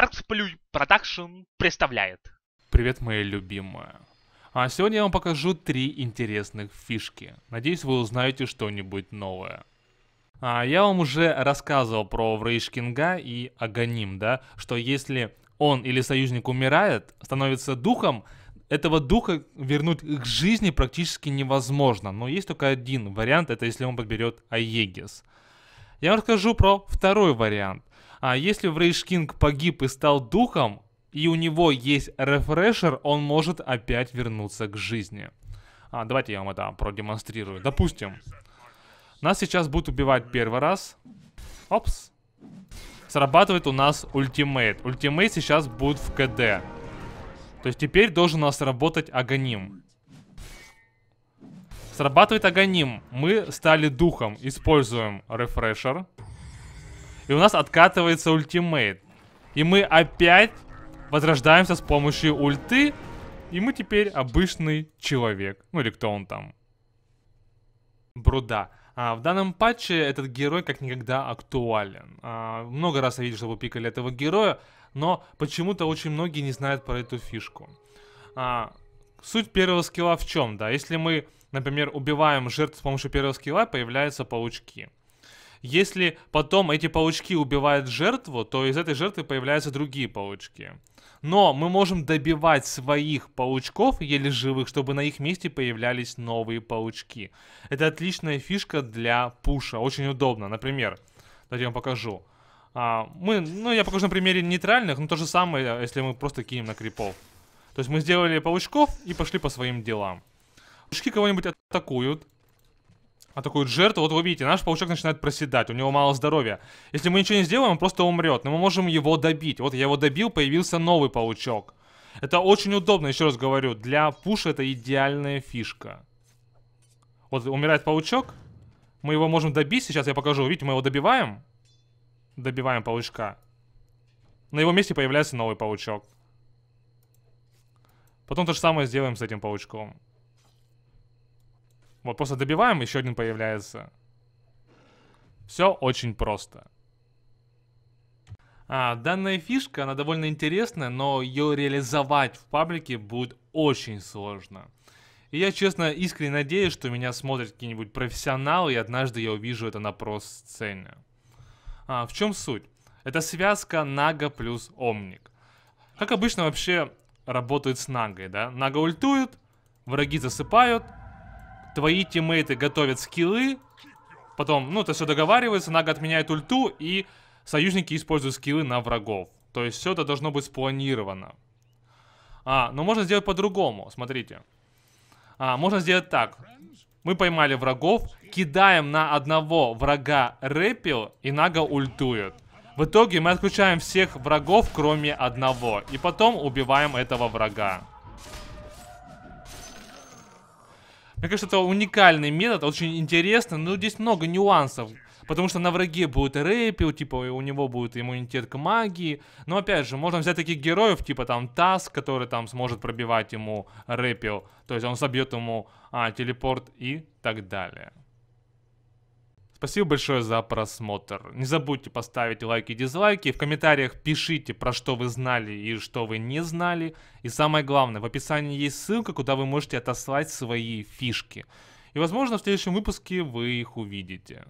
Art Production представляет. Привет, моя любимая. А сегодня я вам покажу три интересных фишки. Надеюсь, вы узнаете что-нибудь новое. А я вам уже рассказывал про Врейшкинга и Аганим, да, что если он или союзник умирает, становится духом, этого духа вернуть к жизни практически невозможно. Но есть только один вариант, это если он подберет Аегис. Я вам расскажу про второй вариант. А если в Рейш Кинг погиб и стал духом, и у него есть рефрешер, он может опять вернуться к жизни. А, давайте я вам это продемонстрирую. Допустим, нас сейчас будут убивать первый раз. Опс. Срабатывает у нас ультимейт. Ультимейт сейчас будет в КД. То есть теперь должен у нас работать агоним. Срабатывает агоним. Мы стали духом. Используем рефрешер. И у нас откатывается ультимейт. И мы опять возрождаемся с помощью ульты. И мы теперь обычный человек. Ну или кто он там. Бруда. А, в данном патче этот герой как никогда актуален. А, много раз я видел, чтобы пикали этого героя, но почему-то очень многие не знают про эту фишку. А, суть первого скилла в чем? Да, если мы, например, убиваем жертв с помощью первого скилла, появляются паучки. Если потом эти паучки убивают жертву, то из этой жертвы появляются другие паучки. Но мы можем добивать своих паучков, еле живых, чтобы на их месте появлялись новые паучки. Это отличная фишка для пуша, очень удобно. Например, давайте я вам покажу. А, мы, ну, я покажу на примере нейтральных, но то же самое, если мы просто кинем на крипов. То есть мы сделали паучков и пошли по своим делам. Паучки кого-нибудь атакуют, атакуют жертву. Вот вы видите, наш паучок начинает проседать, у него мало здоровья. Если мы ничего не сделаем, он просто умрет. Но мы можем его добить. Вот я его добил, появился новый паучок. Это очень удобно, еще раз говорю. Для пуша это идеальная фишка. Вот умирает паучок. Мы его можем добить. Сейчас я покажу. Видите, мы его добиваем. Добиваем паучка. На его месте появляется новый паучок. Потом то же самое сделаем с этим паучком. Вот просто добиваем, еще один появляется. Все очень просто. А, данная фишка, она довольно интересная, но ее реализовать в паблике будет очень сложно. И я, честно, искренне надеюсь, что меня смотрят какие-нибудь профессионалы, и однажды я увижу это на прос-сцене. А, в чем суть? Это связка Нага плюс Омник. Как обычно вообще работают с Нагой, да? Нага ультует, враги засыпают, твои тиммейты готовят скиллы, потом, ну, это все договаривается, Нага отменяет ульту, и союзники используют скиллы на врагов. То есть все это должно быть спланировано. А, но можно сделать по-другому, смотрите. А, можно сделать так. Мы поймали врагов, кидаем на одного врага рэпил, и Нага ультует. В итоге мы отключаем всех врагов, кроме одного, и потом убиваем этого врага. Мне кажется, это уникальный метод, очень интересно, но здесь много нюансов. Потому что на враге будет рейпил, типа у него будет иммунитет к магии. Но опять же, можно взять таких героев, типа там Тасс, который там сможет пробивать ему рейпил. То есть он собьет ему а, телепорт и так далее. Спасибо большое за просмотр. Не забудьте поставить лайки и дизлайки. В комментариях пишите, про что вы знали и что вы не знали. И самое главное, в описании есть ссылка, куда вы можете отослать свои фишки. И возможно в следующем выпуске вы их увидите.